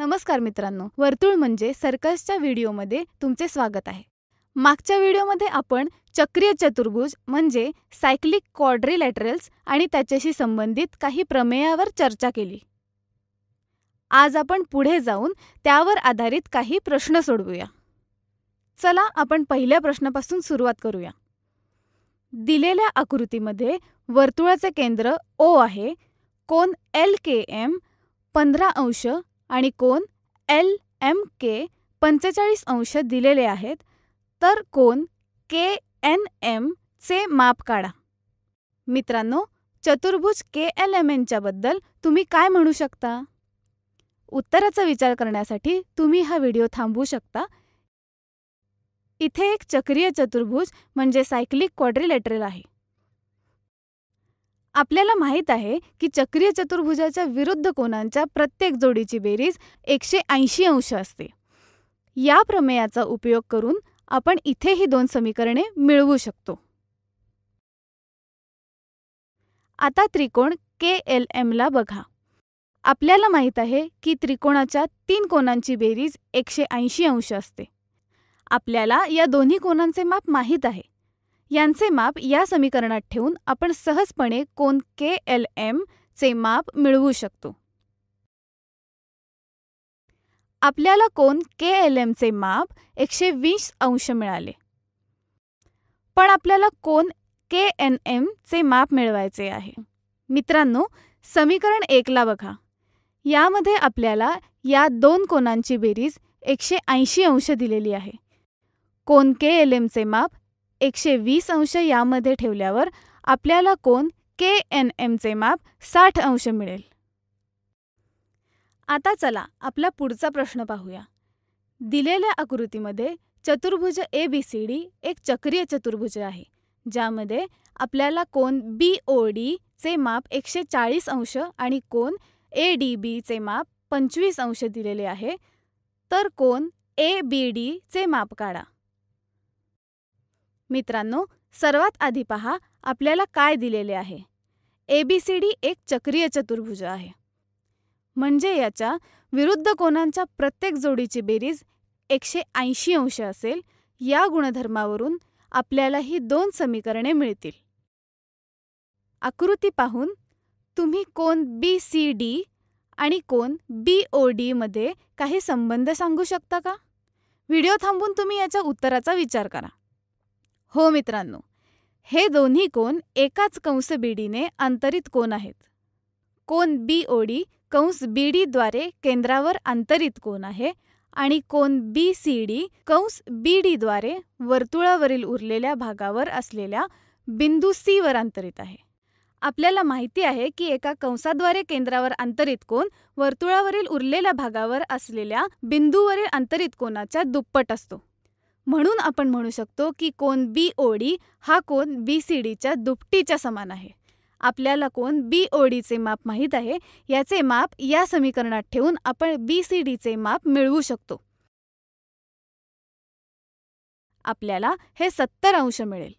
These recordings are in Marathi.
नमस्कार मित्रांनो वर्तुळ म्हणजे सर्कसच्या व्हिडिओमध्ये तुमचे स्वागत आहे मागच्या व्हिडिओमध्ये आपण चक्रीय चतुर्भुज म्हणजे सायक्लिक क्वाड्रिलॅटरल्स आणि त्याच्याशी संबंधित काही प्रमेयावर चर्चा केली आज आपण पुढे जाऊन त्यावर आधारित काही प्रश्न सोडवूया चला आपण पहिल्या प्रश्नापासून सुरुवात करूया दिलेल्या आकृतीमध्ये वर्तुळाचे केंद्र ओ आहे कोन एल के एम पंधरा अंश आणि कोन एल एम के पंचेचाळीस अंश दिलेले आहेत तर कोन के एन एम चे माप काढा मित्रांनो चतुर्भुज के एल एम एनच्या बद्दल तुम्ही काय म्हणू शकता उत्तराचा विचार करण्यासाठी तुम्ही हा व्हिडिओ थांबवू शकता इथे एक चक्रीय चतुर्भुज म्हणजे सायक्लिक क्वाड्रिलेटरल आहे आपल्याला माहीत आहे की चक्रीय चतुर्भुजाच्या विरुद्ध कोनांच्या प्रत्येक जोडीची बेरीज एकशे ऐंशी अंश असते या प्रमेयाचा उपयोग करून आपण इथे ही दोन समीकरणे मिळवू शकतो आता त्रिकोण के एल ला बघा आपल्याला माहीत आहे की त्रिकोणाच्या तीन कोणांची बेरीज एकशे ऐंशी अंश असते आपल्याला या दोन्ही कोणांचे माप माहीत आहे यांचे माप या समीकरणात ठेवून आपण सहजपणे कोन के एल एम चे माप मिळवू शकतो आपल्याला कोन के एल एमचे माप एकशे वीस अंश मिळाले पण आपल्याला कोन के एन एम चे माप मिळवायचे आहे मित्रांनो समीकरण एकला बघा यामध्ये आपल्याला या दोन कोनांची बेरीज एकशे ऐंशी अंश दिलेली आहे कोन के एल एमचे माप एकशे वीस अंश यामध्ये ठेवल्यावर आपल्याला कोन के एन एमचे माप साठ अंश मिळेल आता चला आपला पुढचा प्रश्न पाहूया दिलेल्या आकृतीमध्ये चतुर्भुज ए बी सी डी एक चक्रीय चतुर्भुज आहे ज्यामध्ये आपल्याला कोन बी ओ डी चे माप एकशे चाळीस अंश आणि कोन ए डी बीचे माप पंचवीस अंश दिलेले आहे तर कोन ए बी डी चे माप काढा मित्रांनो सर्वात आधी पहा आपल्याला काय दिलेले आहे एबीसीडी एक चक्रीय चतुर्भुज आहे म्हणजे याच्या विरुद्ध कोणांच्या प्रत्येक जोडीची बेरीज एकशे ऐंशी अंश असेल या गुणधर्मावरून आपल्याला ही दोन समीकरणे मिळतील आकृती पाहून तुम्ही कोण बी सी डी आणि कोण बी ओ डीमध्ये काही संबंध सांगू शकता का व्हिडिओ थांबून तुम्ही याच्या उत्तराचा विचार करा हो मित्रांनो हे दोन्ही कोन एकाच कंस बीडीने अंतरित कोन आहेत कोन बी ओडी कंस बीडीद्वारे केंद्रावर अंतरित कोन आहे आणि कोन बी सी डी कंस बी डीद्वारे वर्तुळावरील उरलेल्या भागावर असलेल्या बिंदू सीवर अंतरित आहे आपल्याला माहिती आहे की एका कंसाद्वारे केंद्रावर अंतरित कोन वर्तुळावरील उरलेल्या भागावर असलेल्या बिंदूवरील अंतरित कोणाच्या दुप्पट असतो म्हणून आपण म्हणू शकतो की कोन बी ओ डी हा कोन बी सी डीच्या दुपटीच्या समान आहे आपल्याला कोन बी ओ माप माहीत आहे याचे माप या समीकरणात ठेवून आपण बी सी डीचे माप मिळवू शकतो आपल्याला हे सत्तर अंश मिळेल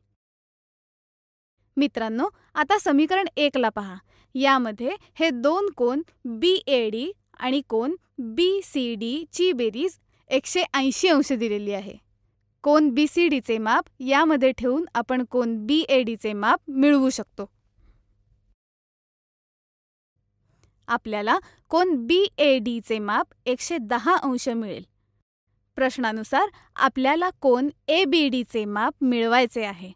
मित्रांनो आता समीकरण एकला पहा यामध्ये हे दोन कोन बी ए डी आणि कोन बी सी डी ची बेरीज एकशे ऐंशी अंश दिलेली आहे कोन बी सी डीचे माप यामध्ये ठेवून आपण कोन बी ए चे माप मिळवू शकतो आपल्याला कोन बी ए चे माप एकशे दहा अंश मिळेल प्रश्नानुसार आपल्याला कोन ए बी डीचे माप मिळवायचे आहे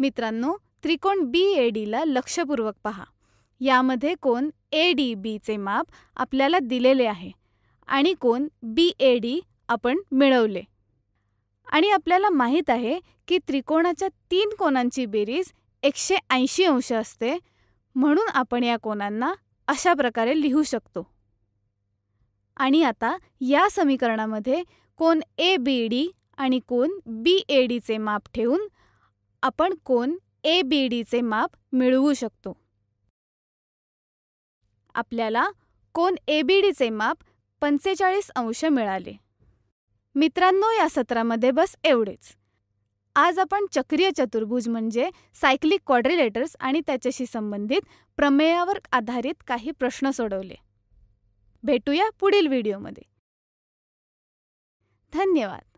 मित्रांनो त्रिकोण बी ए डीला लक्षपूर्वक पहा यामध्ये कोन ए डी बीचे माप आपल्याला दिलेले आहे आणि कोन बी ए डी आपण मिळवले आणि आपल्याला माहीत आहे की त्रिकोणाच्या तीन कोणांची बेरीज एकशे ऐंशी अंश असते म्हणून आपण या कोणांना अशा प्रकारे लिहू शकतो आणि आता या समीकरणामध्ये कोण ए बी डी आणि कोन बी ए डीचे माप ठेवून आपण कोन ए बी डीचे माप मिळवू शकतो आपल्याला कोन ए बी डीचे माप पंचेचाळीस अंश मिळाले मित्रांनो या सत्रामध्ये बस एवढेच आज आपण चक्रीय चतुर्भुज म्हणजे सायक्लिक क्वाड्रिलेटर्स आणि त्याच्याशी संबंधित प्रमेयावर आधारित काही प्रश्न सोडवले भेटूया पुढील व्हिडिओमध्ये धन्यवाद